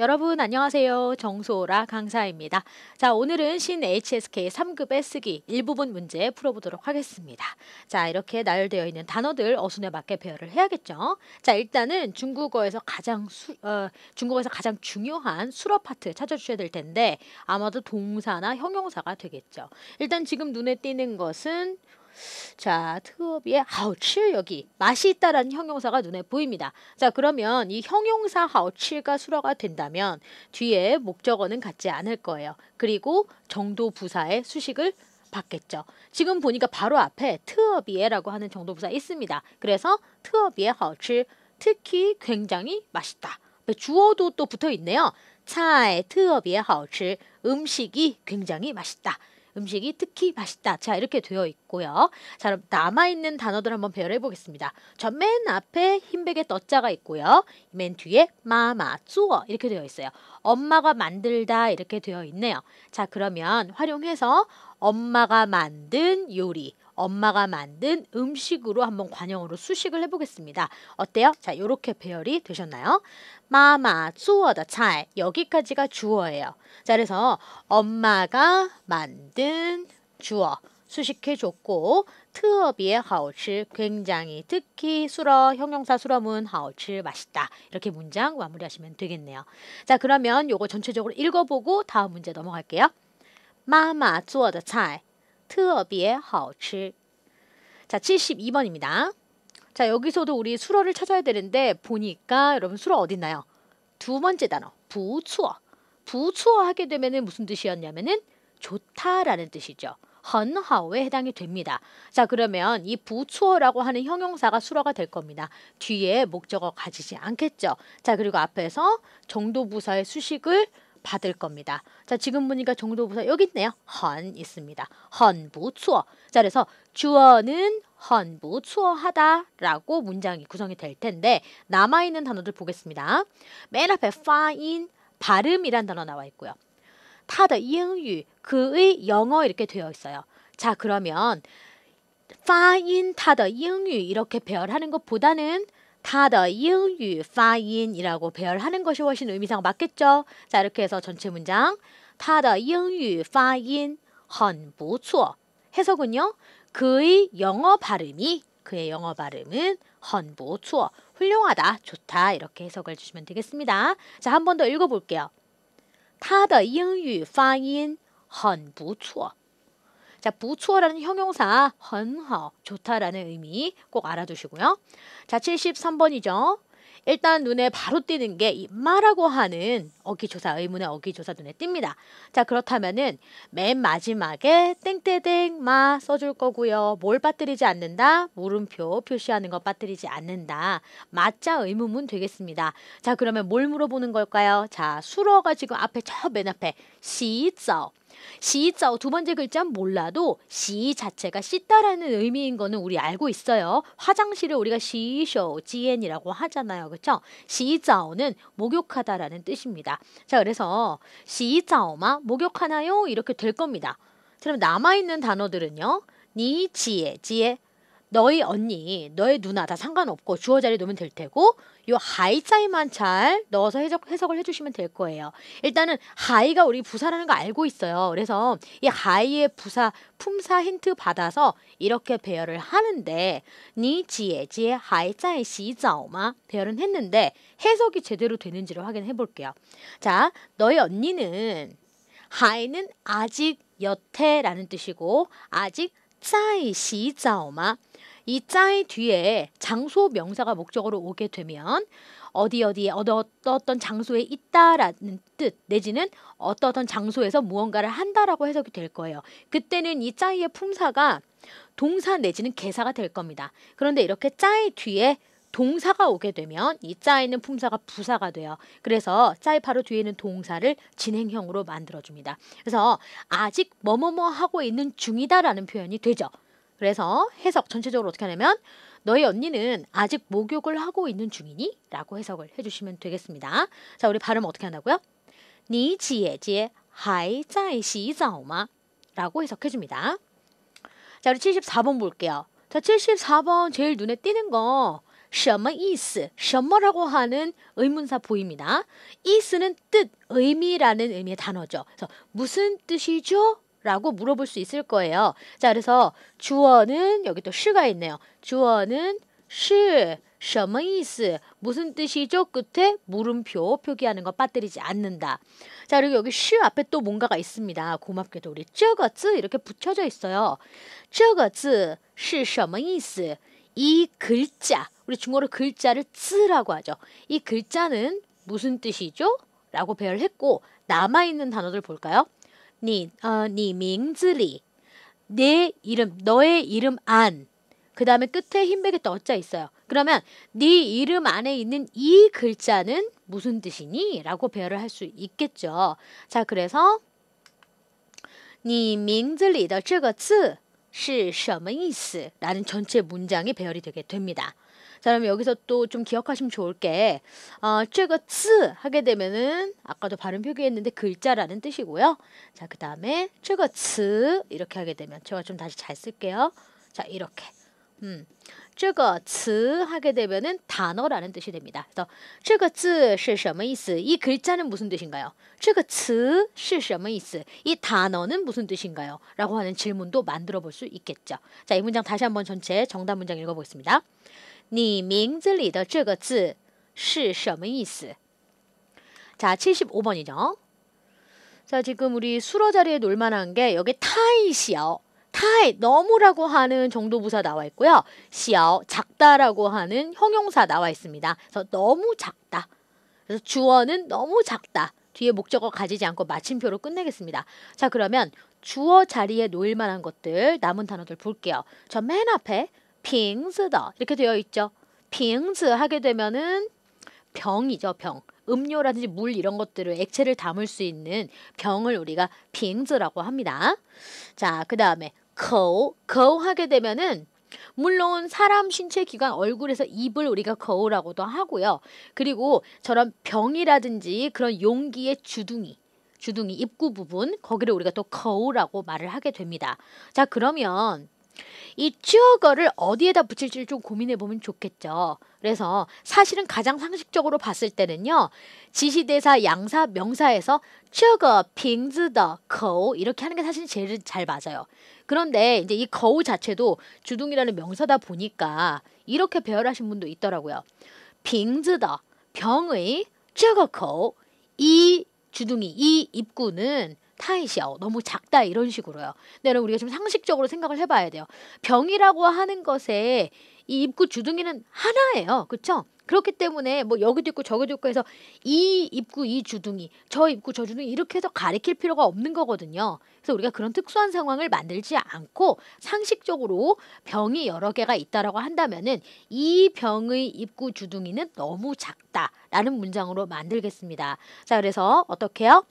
여러분 안녕하세요. 정소라 강사입니다. 자, 오늘은 신 HSK 3급에 쓰기 일부분 문제 풀어보도록 하겠습니다. 자, 이렇게 나열되어 있는 단어들 어순에 맞게 배열을 해야겠죠. 자, 일단은 중국어에서 가장 수, 어, 중국어에서 가장 중요한 수로 파트 찾아주셔야 될 텐데 아마도 동사나 형용사가 되겠죠. 일단 지금 눈에 띄는 것은 자, 특이의하우칠 여기 맛이 있다라는 형용사가 눈에 보입니다. 자, 그러면 이 형용사 하우칠과 수어가 된다면 뒤에 목적어는 같지 않을 거예요. 그리고 정도 부사의 수식을 받겠죠. 지금 보니까 바로 앞에 트어비에라고 하는 정도 부사 있습니다. 그래서 트어비의하우칠 특히 굉장히 맛있다. 주어도 또 붙어 있네요. 차의 트어비의하우칠 음식이 굉장히 맛있다. 음식이 특히 맛있다. 자, 이렇게 되어 있고요. 자, 그럼 남아있는 단어들 한번 배열해 보겠습니다. 전맨 앞에 흰백의 떠자가 있고요. 맨 뒤에 마마, 쭈어 이렇게 되어 있어요. 엄마가 만들다 이렇게 되어 있네요. 자, 그러면 활용해서 엄마가 만든 요리, 엄마가 만든 음식으로 한번 관용으로 수식을 해보겠습니다. 어때요? 자, 이렇게 배열이 되셨나요? 마마 주어다 차이 여기까지가 주어예요. 자, 그래서 엄마가 만든 주어 수식해줬고 트어비의 하오츠 굉장히 특히 수러 형용사 수러문 하오츠 맛있다 이렇게 문장 마무리하시면 되겠네요. 자 그러면 요거 전체적으로 읽어보고 다음 문제 넘어갈게요. 마마 주어다 차이 特别 하오치. 자, 72번입니다. 자, 여기서도 우리 수로를 찾아야 되는데 보니까 여러분 수어 어딨나요? 두 번째 단어, 부추어. 부추어 하게 되면은 무슨 뜻이었냐면은 좋다라는 뜻이죠. 헌하우에 해당이 됩니다. 자 그러면 이 부추어라고 하는 형용사가 수어가 될 겁니다. 뒤에 목적어 가지지 않겠죠. 자 그리고 앞에서 정도부사의 수식을 받을 겁니다. 자, 지금 보니까 정도부사 여기 있네요. 헌 있습니다. 헌부추어. 자, 그래서 주어는 헌부추어하다라고 문장이 구성이 될 텐데 남아 있는 단어들 보겠습니다. 맨 앞에 파인 발음이란 단어 나와 있고요. 타의 영유 그의 영어 이렇게 되어 있어요. 자, 그러면 파인 타의 영유 이렇게 배열하는 것보다는 它더 영유 파인이라고 배열하는 것이 훨씬 의미상 맞겠죠? 자, 이렇게 해서 전체 문장 它더 영유 파인 헌부추错 해석은요. 그의 영어 발음이 그의 영어 발음은 헌부추어 훌륭하다 좋다 이렇게 해석을 해 주시면 되겠습니다. 자 한 번 더 읽어볼게요. 다더 영유 파인 헌부추错 자, 부추어라는 형용사 헌허, 좋다라는 의미 꼭 알아두시고요. 자, 73번이죠. 일단 눈에 바로 띄는 게 이 마라고 하는 어기조사 의문의 어기조사 눈에 띕니다. 자 그렇다면은 맨 마지막에 땡땡땡 마 써줄 거고요. 뭘 빠뜨리지 않는다? 물음표 표시하는 거 빠뜨리지 않는다. 맞자 의문문 되겠습니다. 자 그러면 뭘 물어보는 걸까요? 자수러가 지금 앞에 저 맨 앞에 시저 시자 오두 번째 글자는 몰라도 시 자체가 씻다라는 의미인 거는 우리 알고 있어요. 화장실을 우리가 시쇼 지엔이라고 하잖아요. 그렇죠? 시자오는 목욕하다라는 뜻입니다. 자, 그래서 시자오마 목욕하나요? 이렇게 될 겁니다. 그럼 남아 있는 단어들은요. 니 지에 지에 너희 언니, 너의 누나 다 상관없고 주어 자리에 놓으면 될 테고 요 하이 자리만 잘 넣어서 해석, 해석을 해주시면 될 거예요. 일단은 하이가 우리 부사라는 거 알고 있어요. 그래서 이 하이의 부사 품사 힌트 받아서 이렇게 배열을 하는데 니지에지에 하이 자이 시자오마 배열은 했는데 해석이 제대로 되는지를 확인해 볼게요. 자, 너희 언니는 하이는 아직 여태라는 뜻이고 아직 짜이 시자오마 이 짜이 뒤에 장소 명사가 목적으로 오게 되면 어디 어디에 어떤 장소에 있다라는 뜻 내지는 어떤 어떤 장소에서 무언가를 한다라고 해석이 될 거예요. 그때는 이 짜이의 품사가 동사 내지는 개사가 될 겁니다. 그런데 이렇게 짜이 뒤에 동사가 오게 되면 이 짜에 있는 품사가 부사가 돼요. 그래서 짜의 바로 뒤에 있는 동사를 진행형으로 만들어줍니다. 그래서 아직 뭐뭐뭐 하고 있는 중이다라는 표현이 되죠. 그래서 해석 전체적으로 어떻게 하냐면 너희 언니는 아직 목욕을 하고 있는 중이니? 라고 해석을 해주시면 되겠습니다. 자, 우리 발음 어떻게 한다고요? 니지에지에 하이姐이시이洗오마 라고 해석해줍니다. 자, 우리 74번 볼게요. 자, 74번 제일 눈에 띄는 거什么 이스, 什么라고 하는 의문사 보입니다. 이스는 뜻, 의미라는 의미의 단어죠. 그래서 무슨 뜻이죠? 라고 물어볼 수 있을 거예요. 자, 그래서 주어는 여기 또 시가 있네요. 주어는 시, 什么意思? 무슨 뜻이죠? 끝에 물음표 표기하는 거 빠뜨리지 않는다. 자, 그리고 여기 시 앞에 또 뭔가가 있습니다. 고맙게도 우리 쯔거쯔 이렇게 붙여져 있어요. 쯔거쯔是什么意思? 이 글자 우리 중어로 글자를 쓰라고 하죠. 이 글자는 무슨 뜻이죠? 라고 배열했고 남아 있는 단어들 볼까요? 니, 어, 니 밍즈리 내 이름, 너의 이름 안. 그 다음에 끝에 흰백에 떠자 있어요. 그러면 네 이름 안에 있는 이 글자는 무슨 뜻이니? 라고 배열을 할 수 있겠죠. 자, 그래서 你名字里的这个字是什么意思? 라는 전체 문장이 배열이 되게 됩니다. 자, 그럼 여기서 또 좀 기억하시면 좋을 게 어, 최거츠 하게 되면은 아까도 발음 표기했는데 글자라는 뜻이고요. 자, 그 다음에 최거츠 이렇게 하게 되면 제가 좀 다시 잘 쓸게요. 자, 이렇게. 음, 这거츠 하게 되면은 단어라는 뜻이 됩니다. 그래서 这个字是什么意思?이 글자는 무슨 뜻인가요? 这个词是什么意思?이 단어는 무슨 뜻인가요? 라고 하는 질문도 만들어 볼 수 있겠죠. 자, 이 문장 다시 한번 전체 정답 문장 읽어 보겠습니다. 你名字里的这个字是什么意思？ 자, 75번이죠. 자, 지금 우리 수러 자리에 놀 만한 게 여기 타이시요. 타이 너무라고 하는 정도부사 나와 있고요. 시요 작다라고 하는 형용사 나와 있습니다. 그래서 너무 작다. 그래서 주어는 너무 작다. 뒤에 목적어 가지지 않고 마침표로 끝내겠습니다. 자, 그러면 주어 자리에 놓일 만한 것들 남은 단어들 볼게요. 저 맨 앞에 빙즈더 이렇게 되어 있죠. 빙즈 하게 되면은 병이죠 병. 음료라든지 물 이런 것들을 액체를 담을 수 있는 병을 우리가 빙즈라고 합니다. 자, 그 다음에 거우, 거우 하게 되면은 물론 사람 신체 기관 얼굴에서 입을 우리가 거우라고도 하고요. 그리고 저런 병이라든지 그런 용기의 주둥이 주둥이 입구 부분 거기를 우리가 또 거우라고 말을 하게 됩니다. 자 그러면 이 추어거를 어디에다 붙일지 좀 고민해 보면 좋겠죠. 그래서 사실은 가장 상식적으로 봤을 때는요. 지시대사, 양사, 명사에서 추어거, 빙즈더, 거우 이렇게 하는 게 사실 제일 잘 맞아요. 그런데 이제 이 거우 자체도 주둥이라는 명사다 보니까 이렇게 배열하신 분도 있더라고요. 빙즈더, 병의 추어거 거우 이 주둥이, 이 입구는 타이시아 너무 작다 이런 식으로요. 근데 여 우리가 좀 상식적으로 생각을 해봐야 돼요. 병이라고 하는 것에 이 입구 주둥이는 하나예요. 그렇죠? 그렇기 때문에 뭐 여기도 있고 저기도 있고 해서 이 입구 이 주둥이 저 입구 저 주둥이 이렇게 해서 가리킬 필요가 없는 거거든요. 그래서 우리가 그런 특수한 상황을 만들지 않고 상식적으로 병이 여러 개가 있다라고 한다면은 이 병의 입구 주둥이는 너무 작다라는 문장으로 만들겠습니다. 자 그래서 어떻게요?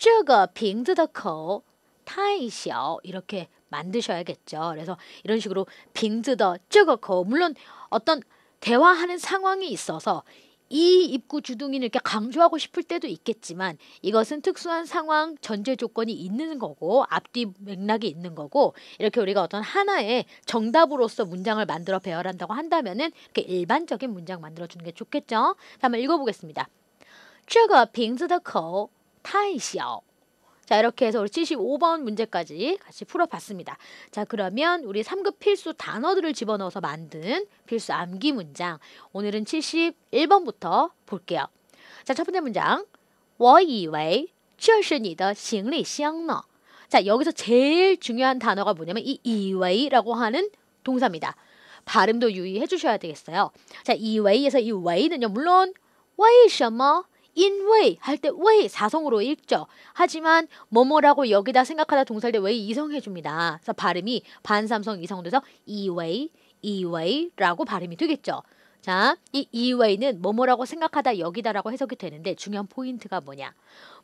这个 빙子의口 太小 이렇게 만드셔야겠죠. 그래서 이런 식으로 빙子의 这个口 물론 어떤 대화하는 상황이 있어서 이 입구 주둥이는 이렇게 강조하고 싶을 때도 있겠지만 이것은 특수한 상황 전제 조건이 있는 거고 앞뒤 맥락이 있는 거고 이렇게 우리가 어떤 하나의 정답으로서 문장을 만들어 배열한다고 한다면은 이렇게 일반적인 문장 만들어 주는 게 좋겠죠. 한번 읽어보겠습니다. 这个瓶子的口 타이시오. 자, 이렇게 해서 우리 75번 문제까지 같이 풀어봤습니다. 자, 그러면 우리 3급 필수 단어들을 집어넣어서 만든 필수 암기 문장. 오늘은 71번부터 볼게요. 자, 첫 번째 문장. 我以为这是你的行李箱呢. 자, 여기서 제일 중요한 단어가 뭐냐면 이 이웨이라고 하는 동사입니다. 발음도 유의해 주셔야 되겠어요. 자, 이웨이에서 이 웨이는요. 물론 왜什么 인웨이 할때 웨이 사성으로 읽죠. 하지만 뭐뭐라고 여기다 생각하다 동사할 때 웨이 이성해 줍니다. 그래서 발음이 반삼성 이성으로 해서 이웨이 이웨이라고 발음이 되겠죠. 자, 이 이웨이는 e 뭐뭐라고 생각하다 여기다라고 해석이 되는데 중요한 포인트가 뭐냐?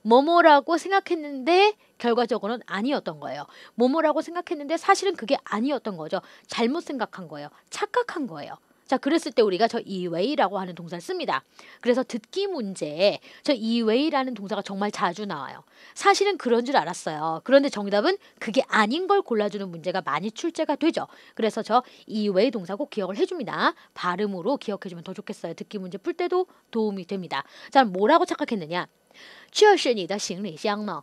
뭐뭐라고 생각했는데 결과적으로는 아니었던 거예요. 뭐뭐라고 생각했는데 사실은 그게 아니었던 거죠. 잘못 생각한 거예요. 착각한 거예요. 자, 그랬을 때 우리가 저이웨이라고 하는 동사를 씁니다. 그래서 듣기 문제에 저이웨이라는 동사가 정말 자주 나와요. 사실은 그런 줄 알았어요. 그런데 정답은 그게 아닌 걸 골라주는 문제가 많이 출제가 되죠. 그래서 저 이외 동사 꼭 기억을 해줍니다. 발음으로 기억해주면 더 좋겠어요. 듣기 문제 풀 때도 도움이 됩니다. 자, 뭐라고 착각했느냐? 취确实你的行李箱너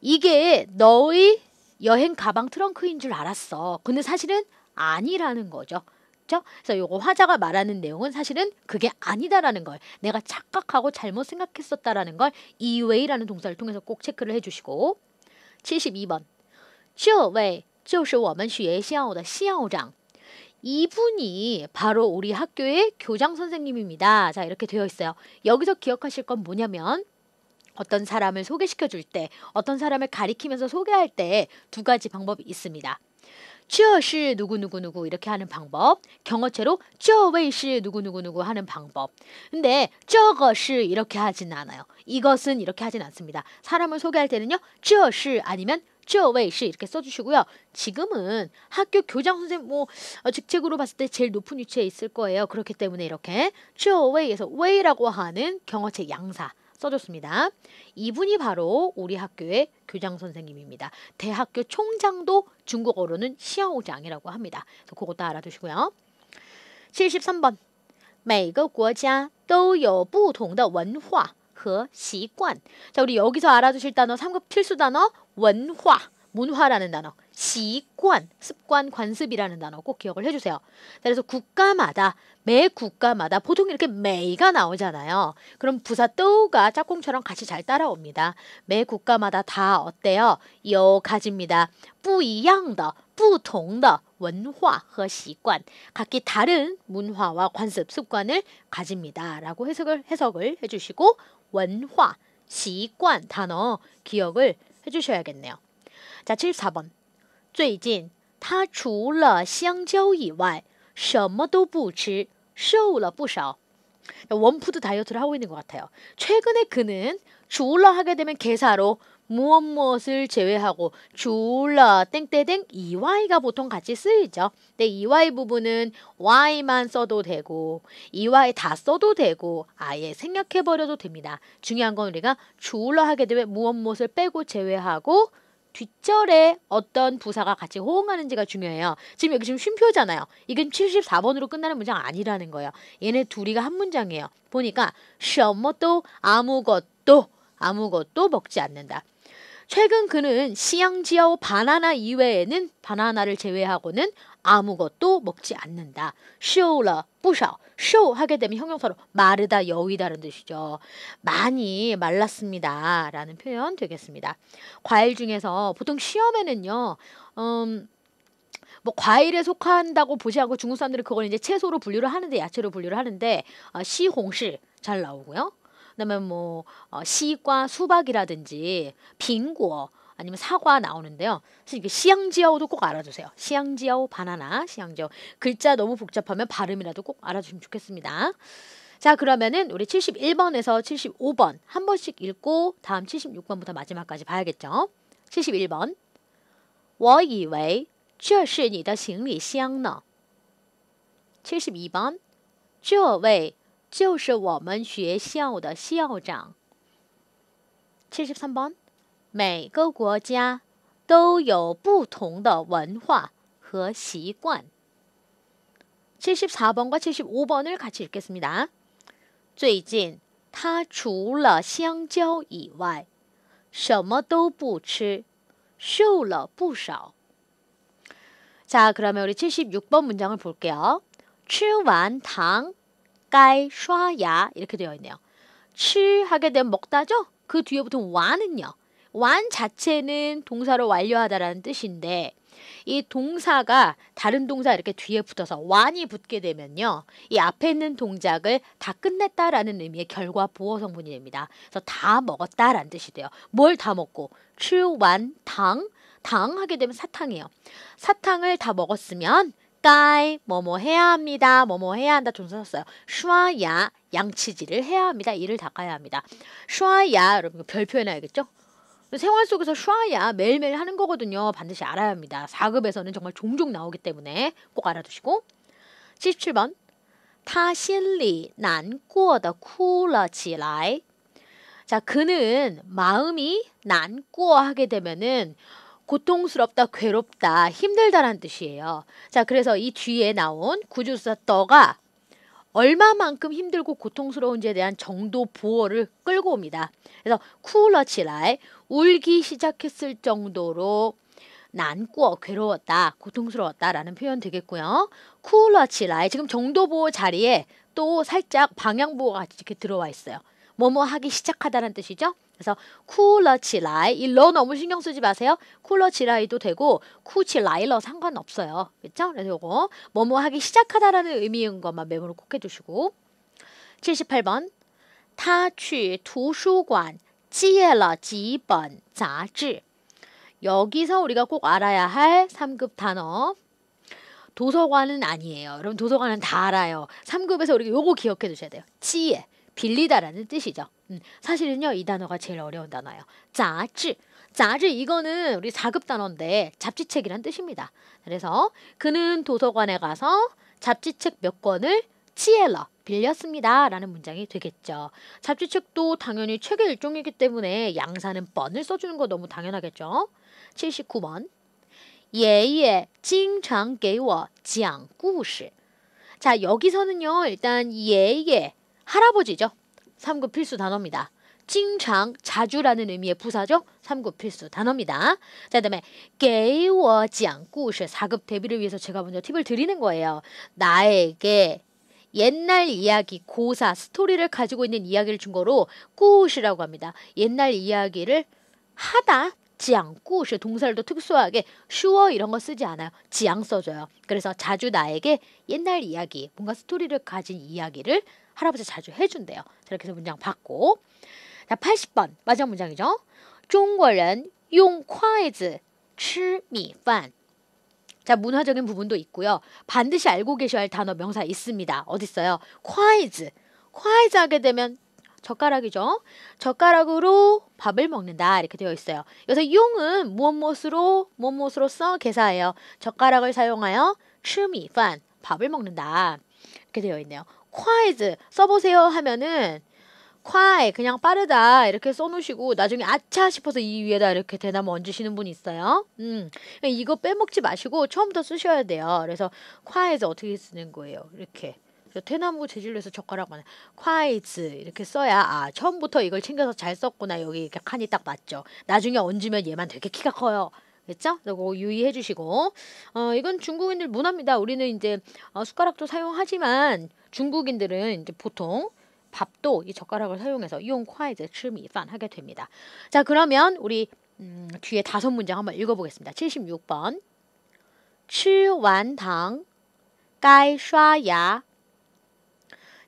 이게 너의 여행 가방 트렁크인 줄 알았어. 근데 사실은 아니라는 거죠. 있죠. 그래서 요거 화자가 말하는 내용은 사실은 그게 아니다라는 걸 내가 착각하고 잘못 생각했었다라는 걸 이웨이라는 동사를 통해서 꼭 체크를 해주시고 72번 这位就是我们学校的校长 이분이 바로 우리 학교의 교장 선생님입니다. 자 이렇게 되어 있어요. 여기서 기억하실 건 뭐냐면 어떤 사람을 소개시켜 줄 때, 어떤 사람을 가리키면서 소개할 때 두 가지 방법이 있습니다. 쥐어시 누구누구누구 이렇게 하는 방법 경어체로 쥐어웨이시 누구누구누구 하는 방법 근데 저것이 이렇게 하진 않아요 이것은 이렇게 하진 않습니다 사람을 소개할 때는요 쥐어시 아니면 쥐어웨이시 이렇게 써주시고요 지금은 학교 교장 선생님 뭐 어, 직책으로 봤을 때 제일 높은 위치에 있을 거예요 그렇기 때문에 이렇게 쥐어웨이에서 웨이라고 하는 경어체 양사 써줬습니다. 이분이 바로 우리 학교의 교장 선생님입니다. 대학교 총장도 중국어로는 시아오장이라고 합니다. 그것도 알아두시고요. 73번 每个国家都有不同的文化和习惯. 자, 우리 여기서 알아두실 단어 3급 필수 단어 원화 문화라는 단어, 시관, 습관, 관습이라는 단어 꼭 기억을 해주세요. 그래서 국가마다 매 국가마다 보통 이렇게 매가 나오잖아요. 그럼 부사 또가 짝꿍처럼 같이 잘 따라옵니다. 매 국가마다 다 어때요? 요 가지입니다. 뿌이양더, 뿌통더, 원화, 허시관 각기 다른 문화와 관습, 습관을 가집니다. 라고 해석을, 해석을 해주시고 원화, 시관 단어 기억을 해주셔야겠네요. 자, 74번. 最近他除了香蕉以外什么都不吃瘦了不少 원푸드 다이어트를 하고 있는 것 같아요. 최근에 그는 주러 하게 되면 개사로 무엇 무엇을 제외하고 주러 땡땡땡 EY가 보통 같이 쓰이죠. 근데 EY 부분은 Y만 써도 되고 EY 다 써도 되고 아예 생략해버려도 됩니다. 중요한 건 우리가 주러 하게 되면 무엇 무엇을 빼고 제외하고 뒷절에 어떤 부사가 같이 호응하는지가 중요해요. 지금 여기 지금 쉼표잖아요. 이건 74번으로 끝나는 문장 아니라는 거예요. 얘네 둘이가 한 문장이에요. 보니까 什么도 아무것도 아무것도 먹지 않는다. 최근 그는 시양지하오 바나나 이외에는 바나나를 제외하고는 아무것도 먹지 않는다. 쇼了不셔쇼 하게 되면 형용사로 마르다, 여위다는 뜻이죠. 많이 말랐습니다. 라는 표현 되겠습니다. 과일 중에서 보통 시험에는요. 음, 뭐 과일에 속한다고 보지 않고 중국 사람들은 그걸 이제 채소로 분류를 하는데 야채로 분류를 하는데 어, 시홍시 잘 나오고요. 그다음에 뭐 어, 시과 수박이라든지 빙고 아니면 사과 나오는데요. 그래 이게 시앙지아오도 꼭 알아주세요. 시앙지아오 바나나, 시앙지아오. 글자 너무 복잡하면 발음이라도 꼭 알아주시면 좋겠습니다. 자 그러면은 우리 71번에서 75번 한 번씩 읽고 다음 76번부터 마지막까지 봐야겠죠. 71번 我以为这是你的行李箱呢. 72번 这位就是我们学校的校长. 73번 每个国家都有不同的文化和习惯。 74번과 75번을 같이 읽겠습니다. 最近他除了香蕉以外什么都不吃瘦了不少 자, 그러면 우리 76번 문장을 볼게요. 吃完糖该刷牙 이렇게 되어 있네요. 吃 하게 되면 먹다죠? 그뒤에붙은 와는요. 완 자체는 동사로 완료하다라는 뜻인데 이 동사가 다른 동사 이렇게 뒤에 붙어서 완이 붙게 되면요. 이 앞에 있는 동작을 다 끝냈다라는 의미의 결과 보어 성분이 됩니다. 그래서 다 먹었다라는 뜻이 돼요. 뭘 다 먹고? 추완 당. 당 하게 되면 사탕이에요. 사탕을 다 먹었으면 까이 뭐뭐 해야 합니다. 뭐뭐 해야 한다. 동사 썼어요. 슈아야 양치질을 해야 합니다. 이를 닦아야 합니다. 슈아야 여러분 별표현 알겠죠? 생활 속에서 쉬어야 매일매일 하는 거거든요. 반드시 알아야 합니다. 4급에서는 정말 종종 나오기 때문에 꼭 알아두시고 17번 타실리 난꾸难다的哭지라이 자, 그는 마음이 난꾸어하게 되면은 고통스럽다, 괴롭다, 힘들다라는 뜻이에요. 자, 그래서 이 뒤에 나온 구주사 떠가 얼마만큼 힘들고 고통스러운지에 대한 정도 보호를 끌고 옵니다. 그래서 쿠러치라이 울기 시작했을 정도로 난꾸 괴로웠다 고통스러웠다라는 표현 되겠고요. 쿨러치라이 지금 정도 보호 자리에 또 살짝 방향 보호가 이렇게 들어와 있어요. 뭐뭐 하기 시작하다는 뜻이죠. 그래서 쿨러치라이 이 러 너무 신경 쓰지 마세요. 쿨러치라이도 되고 쿠치라이러 상관없어요. 그렇죠? 그래서 요거 뭐뭐 하기 시작하다라는 의미인 것만 메모를 꼭 해주시고 78번 타취 도서관 借了 지번 자지 여기서 우리가 꼭 알아야 할 3급 단어 도서관은 아니에요. 여러분 도서관은 다 알아요. 3급에서 우리가 요거 기억해 두셔야 돼요. 지에 빌리다라는 뜻이죠. 음, 사실은요 이 단어가 제일 어려운 단어예요. 자지 자지 이거는 우리 4급 단어인데 잡지책이란 뜻입니다. 그래서 그는 도서관에 가서 잡지책 몇 권을 치엘러 빌렸습니다. 라는 문장이 되겠죠. 잡지책도 당연히 책의 일종이기 때문에 양사는 번을 써주는 거 너무 당연하겠죠. 79번 爷爷经常给我讲故事. 예, 예. 자, 여기서는요. 일단 예예 예. 할아버지죠. 3급 필수 단어입니다. 찡창 자주라는 의미의 부사죠. 3급 필수 단어입니다. 자, 그다음에 给我讲故事 4급 대비를 위해서 제가 먼저 팁을 드리는 거예요. 나에게 옛날 이야기, 고사, 스토리를 가지고 있는 이야기를 중거로 꾸시라고 합니다. 옛날 이야기를 하다, 지앙, 꾸시, 동사를도 특수하게 슈어 이런 거 쓰지 않아요. 지앙 써줘요. 그래서 자주 나에게 옛날 이야기, 뭔가 스토리를 가진 이야기를 할아버지 자주 해준대요. 이렇게 해서 문장 받고 자 80번 마지막 문장이죠. 중국인 용콰이즈吃米饭 자, 문화적인 부분도 있고요. 반드시 알고 계셔야 할 단어 명사 있습니다. 어디 있어요? 콰이즈. 콰이즈 하게 되면 젓가락이죠. 젓가락으로 밥을 먹는다 이렇게 되어 있어요. 여기서 용은 무엇무엇으로 무엇무엇으로써 개사해요. 젓가락을 사용하여 츠미판 밥을 먹는다 이렇게 되어 있네요. 콰이즈 써보세요 하면은 콰이 그냥 빠르다 이렇게 써놓으시고 나중에 아차 싶어서 이 위에다 이렇게 대나무 얹으시는 분 있어요. 음 이거 빼먹지 마시고 처음부터 쓰셔야 돼요. 그래서 콰이에서 어떻게 쓰는 거예요? 이렇게 대나무 재질로 해서 젓가락 만에 콰이즈 이렇게 써야 아 처음부터 이걸 챙겨서 잘 썼구나 여기 이렇게 칸이 딱 맞죠. 나중에 얹으면 얘만 되게 키가 커요. 됐죠? 그렇죠? 그리고 유의해 주시고 어 이건 중국인들 문화입니다. 우리는 이제 어, 숟가락도 사용하지만 중국인들은 이제 보통 밥도 이 젓가락을 사용해서 용콰이즈 吃미饭 하게 됩니다. 자 그러면 우리 음, 뒤에 다섯 문장 한번 읽어보겠습니다. 76번 吃完糖该刷牙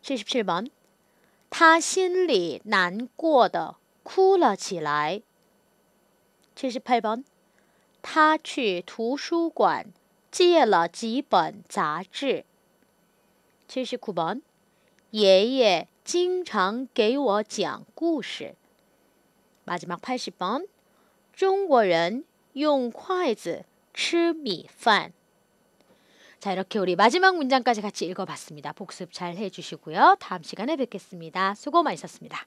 77번 他心里难过的哭了起来 78번 他去图书馆借了几本杂志。 79번. 爷爷经常给我讲故事. 마지막 80번. 중국인 用筷子吃米饭. 자, 이렇게 우리 마지막 문장까지 같이 읽어봤습니다. 복습 잘 해주시고요. 다음 시간에 뵙겠습니다. 수고 많으셨습니다.